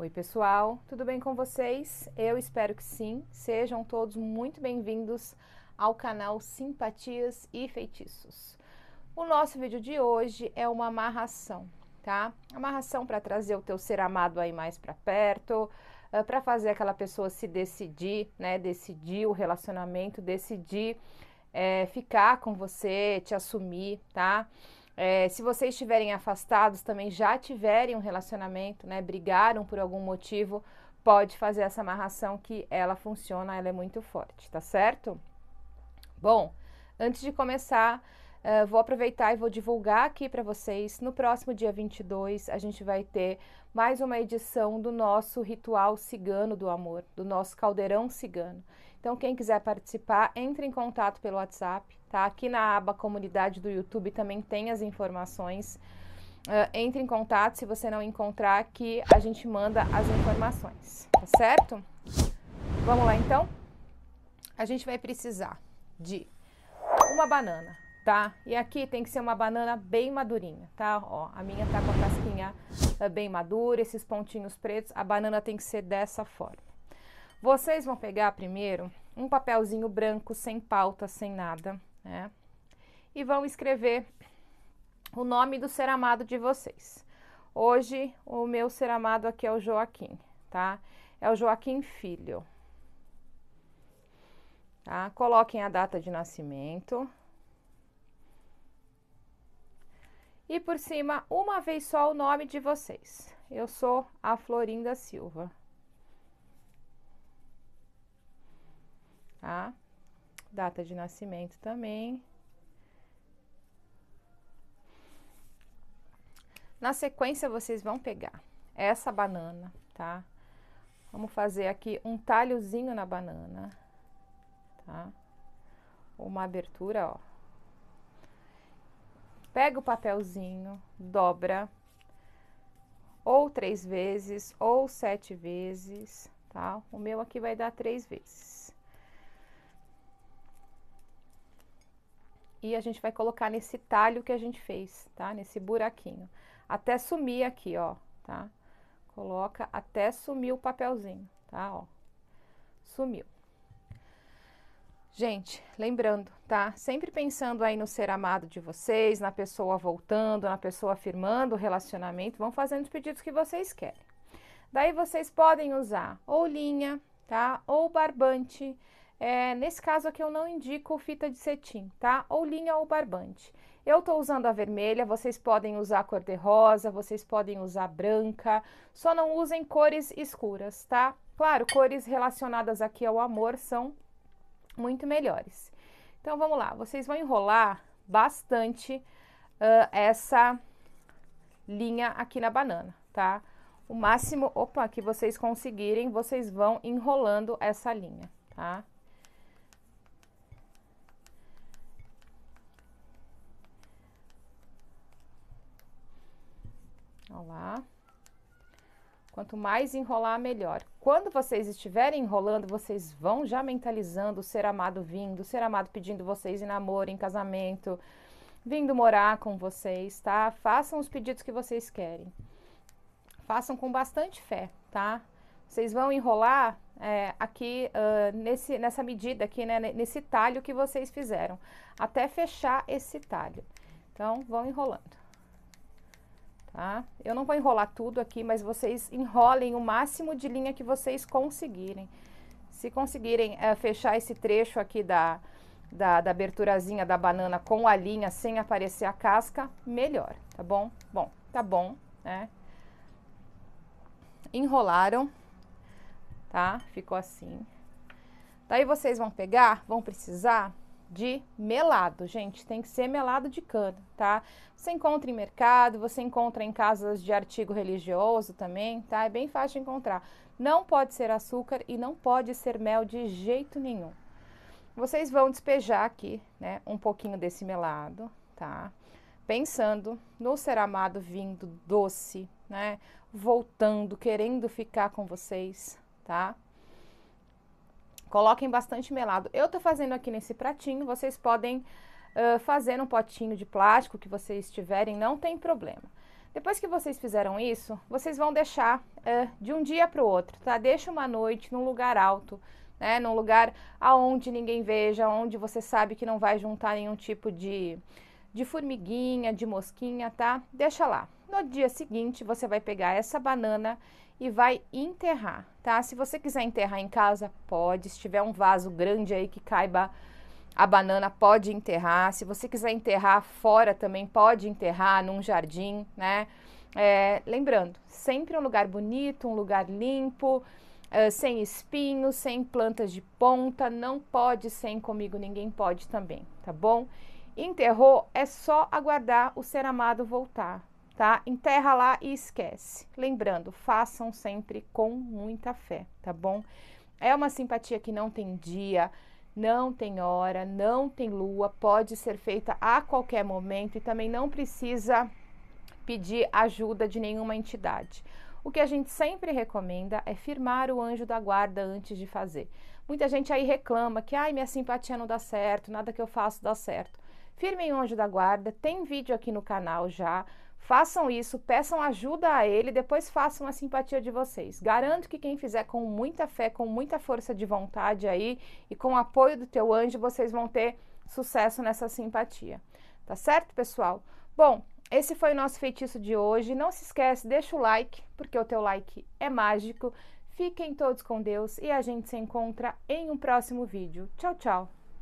Oi, pessoal, tudo bem com vocês? Eu espero que sim. Sejam todos muito bem-vindos ao canal Simpatias e Feitiços. O nosso vídeo de hoje é uma amarração, tá? Amarração para trazer o teu ser amado aí mais para perto, eh, para fazer aquela pessoa se decidir, né? Decidir o relacionamento, decidir é, ficar com você, te assumir, tá? É, se vocês estiverem afastados, também já tiverem um relacionamento, né? Brigaram por algum motivo, pode fazer essa amarração que ela funciona, ela é muito forte, tá certo? Bom, antes de começar, Uh, vou aproveitar e vou divulgar aqui para vocês. No próximo dia 22, a gente vai ter mais uma edição do nosso ritual cigano do amor, do nosso caldeirão cigano. Então, quem quiser participar, entre em contato pelo WhatsApp, tá? Aqui na aba comunidade do YouTube também tem as informações. Uh, entre em contato, se você não encontrar, que a gente manda as informações, tá certo? Vamos lá então? A gente vai precisar de uma banana, tá? E aqui tem que ser uma banana bem madurinha, tá? Ó, a minha tá com a casquinha eh, bem madura, esses pontinhos pretos, a banana tem que ser dessa forma. Vocês vão pegar primeiro um papelzinho branco, sem pauta, sem nada, né? E vão escrever o nome do ser amado de vocês. Hoje, o meu ser amado aqui é o Joaquim, tá? É o Joaquim Filho. Tá? Coloquem a data de nascimento, e por cima, uma vez só, o nome de vocês. Eu sou a Florinda Silva. Tá? Data de nascimento também. Na sequência, vocês vão pegar essa banana, tá? Vamos fazer aqui um talhozinho na banana, tá? Uma abertura, ó pega o papelzinho, dobra, ou três vezes, ou sete vezes, tá? O meu aqui vai dar três vezes. E a gente vai colocar nesse talho que a gente fez, tá? Nesse buraquinho. Até sumir aqui, ó, tá? Coloca até sumir o papelzinho, tá? Ó, sumiu. Gente, lembrando, tá? Sempre pensando aí no ser amado de vocês, na pessoa voltando, na pessoa afirmando o relacionamento, vão fazendo os pedidos que vocês querem. Daí vocês podem usar ou linha, tá? Ou barbante. É, nesse caso aqui eu não indico fita de cetim, tá? Ou linha ou barbante. Eu tô usando a vermelha, vocês podem usar cor de rosa, vocês podem usar branca, só não usem cores escuras, tá? Claro, cores relacionadas aqui ao amor são muito melhores. Então vamos lá, vocês vão enrolar bastante uh, essa linha aqui na banana, tá? O máximo, opa, que vocês conseguirem, vocês vão enrolando essa linha, tá? Olha lá. Quanto mais enrolar, melhor. Quando vocês estiverem enrolando, vocês vão já mentalizando o ser amado vindo, o ser amado pedindo vocês em namoro, em casamento, vindo morar com vocês, tá? Façam os pedidos que vocês querem. Façam com bastante fé, tá? Vocês vão enrolar é, aqui uh, nesse, nessa medida aqui, né? Nesse talho que vocês fizeram, até fechar esse talho. Então, vão enrolando. Tá? Eu não vou enrolar tudo aqui, mas vocês enrolem o máximo de linha que vocês conseguirem. Se conseguirem é, fechar esse trecho aqui da, da, da aberturazinha da banana com a linha, sem aparecer a casca, melhor, tá bom? Bom, tá bom, né? Enrolaram, tá? Ficou assim. Daí vocês vão pegar, vão precisar de melado, gente, tem que ser melado de cana, tá? Você encontra em mercado, você encontra em casas de artigo religioso também, tá? É bem fácil de encontrar. Não pode ser açúcar e não pode ser mel de jeito nenhum. Vocês vão despejar aqui, né, um pouquinho desse melado, tá? Pensando no ser amado vindo doce, né? Voltando, querendo ficar com vocês, tá? Coloquem bastante melado. Eu tô fazendo aqui nesse pratinho, vocês podem uh, fazer num potinho de plástico que vocês tiverem, não tem problema. Depois que vocês fizeram isso, vocês vão deixar uh, de um dia para o outro, tá? Deixa uma noite num lugar alto, né? Num lugar aonde ninguém veja, onde você sabe que não vai juntar nenhum tipo de de formiguinha, de mosquinha, tá? Deixa lá. No dia seguinte, você vai pegar essa banana e vai enterrar, tá? Se você quiser enterrar em casa, pode. Se tiver um vaso grande aí que caiba a banana, pode enterrar. Se você quiser enterrar fora também, pode enterrar num jardim, né? É, lembrando, sempre um lugar bonito, um lugar limpo, eh, sem espinhos, sem plantas de ponta. Não pode sem comigo, ninguém pode também, tá bom? Enterrou, é só aguardar o ser amado voltar, tá? Enterra lá e esquece. Lembrando, façam sempre com muita fé, tá bom? É uma simpatia que não tem dia, não tem hora, não tem lua, pode ser feita a qualquer momento e também não precisa pedir ajuda de nenhuma entidade. O que a gente sempre recomenda é firmar o anjo da guarda antes de fazer. Muita gente aí reclama que ai, minha simpatia não dá certo, nada que eu faço dá certo. Firmem o anjo da guarda, tem vídeo aqui no canal já. Façam isso, peçam ajuda a ele, depois façam a simpatia de vocês. Garanto que quem fizer com muita fé, com muita força de vontade aí e com o apoio do teu anjo, vocês vão ter sucesso nessa simpatia. Tá certo, pessoal? Bom, esse foi o nosso feitiço de hoje. Não se esquece, deixa o like, porque o teu like é mágico. Fiquem todos com Deus e a gente se encontra em um próximo vídeo. Tchau, tchau!